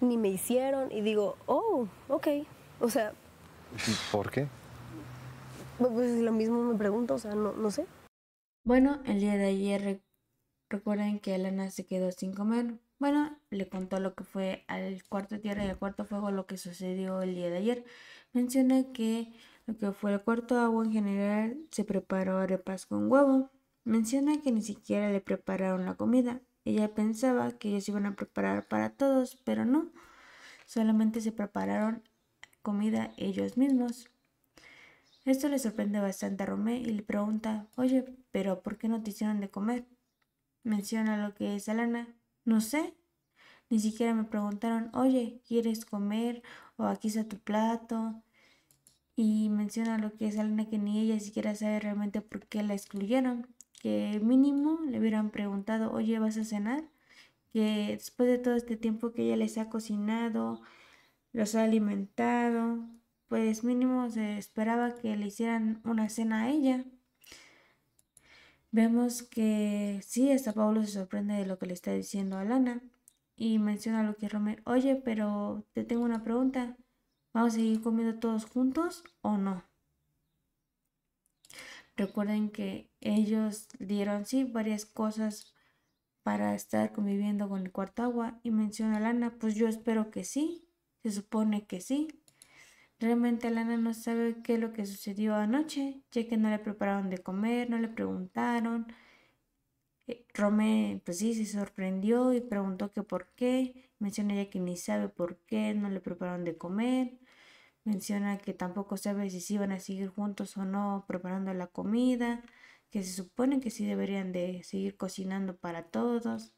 ni me hicieron y digo, oh, ok, o sea... por qué? Pues, pues lo mismo me pregunto, o sea, no, sé. Bueno, el día de ayer recuerden que Elena se quedó sin comer. Bueno, le contó lo que fue al cuarto tierra y al cuarto fuego, lo que sucedió el día de ayer. Menciona que lo que fue el cuarto agua en general se preparó arepas con huevo. Menciona que ni siquiera le prepararon la comida, ella pensaba que ellos iban a preparar para todos, pero no. Solamente se prepararon comida ellos mismos. Esto le sorprende bastante a Romé y le pregunta, oye, pero ¿por qué no te hicieron de comer? Menciona lo que es Alana. No sé. Ni siquiera me preguntaron, oye, ¿quieres comer? O aquí está tu plato. Y menciona lo que es Alana que ni ella siquiera sabe realmente por qué la excluyeron que mínimo le hubieran preguntado, oye, ¿vas a cenar? Que después de todo este tiempo que ella les ha cocinado, los ha alimentado, pues mínimo se esperaba que le hicieran una cena a ella. Vemos que sí, hasta Pablo se sorprende de lo que le está diciendo a Lana y menciona lo que Romer, oye, pero te tengo una pregunta, ¿vamos a seguir comiendo todos juntos o no? Recuerden que ellos dieron sí varias cosas para estar conviviendo con el cuarto agua y menciona Lana, pues yo espero que sí, se supone que sí. Realmente Lana no sabe qué es lo que sucedió anoche, ya que no le prepararon de comer, no le preguntaron. Eh, Romé, pues sí, se sorprendió y preguntó que por qué. Menciona ya que ni sabe por qué, no le prepararon de comer menciona que tampoco sabe si sí van a seguir juntos o no preparando la comida, que se supone que sí deberían de seguir cocinando para todos.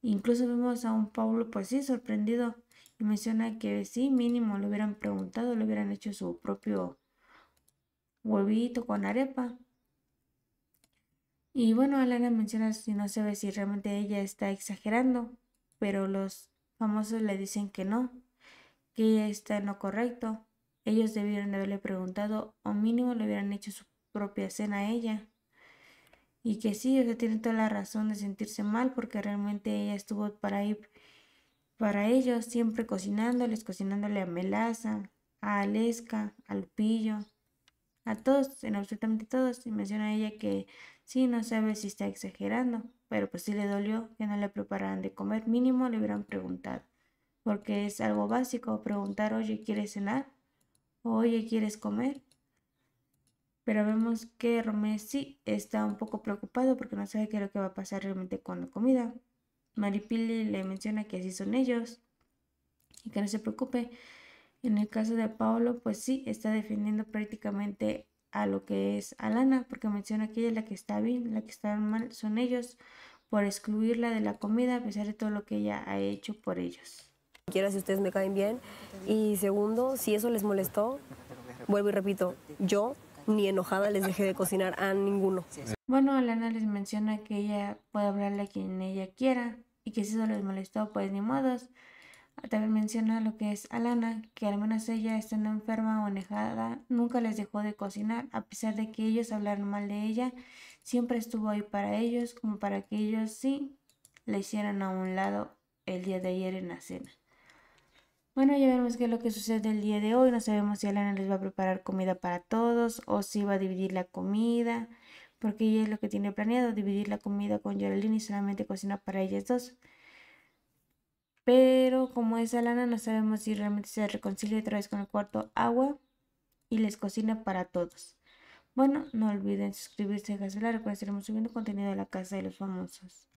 Incluso vemos a un Pablo pues sí sorprendido y menciona que sí mínimo le hubieran preguntado, le hubieran hecho su propio huevito con arepa. Y bueno, Alana menciona si no sabe si realmente ella está exagerando, pero los famosos le dicen que no, que está en lo correcto. Ellos debieron haberle preguntado o mínimo le hubieran hecho su propia cena a ella. Y que sí, ella tiene toda la razón de sentirse mal porque realmente ella estuvo para ir para ellos, siempre cocinándoles, cocinándole a Melaza, a Aleska, a Lupillo, a todos, en absolutamente todos. Y menciona a ella que sí, no sabe si está exagerando, pero pues sí le dolió que no le prepararan de comer, mínimo le hubieran preguntado porque es algo básico preguntar, oye, ¿quieres cenar? Oye, ¿quieres comer? Pero vemos que Romé sí está un poco preocupado porque no sabe qué es lo que va a pasar realmente con la comida. Maripili le menciona que así son ellos y que no se preocupe. En el caso de Paolo, pues sí, está defendiendo prácticamente a lo que es Alana, porque menciona que ella es la que está bien, la que está mal son ellos, por excluirla de la comida a pesar de todo lo que ella ha hecho por ellos si ustedes me caen bien. Y segundo, si eso les molestó, vuelvo y repito, yo ni enojada les dejé de cocinar a ninguno. Bueno, Alana les menciona que ella puede hablarle a quien ella quiera y que si eso les molestó, pues ni modos. También menciona lo que es Alana, que al menos ella estando enferma o enojada, nunca les dejó de cocinar, a pesar de que ellos hablaron mal de ella, siempre estuvo ahí para ellos, como para que ellos sí le hicieran a un lado el día de ayer en la cena. Bueno, ya veremos qué es lo que sucede el día de hoy. No sabemos si Alana les va a preparar comida para todos o si va a dividir la comida, porque ella es lo que tiene planeado, dividir la comida con Geraldine y solamente cocina para ellas dos. Pero como es Alana, no sabemos si realmente se reconcilia otra vez con el cuarto agua y les cocina para todos. Bueno, no olviden suscribirse a Casela, recuerden estaremos subiendo contenido de la Casa de los Famosos.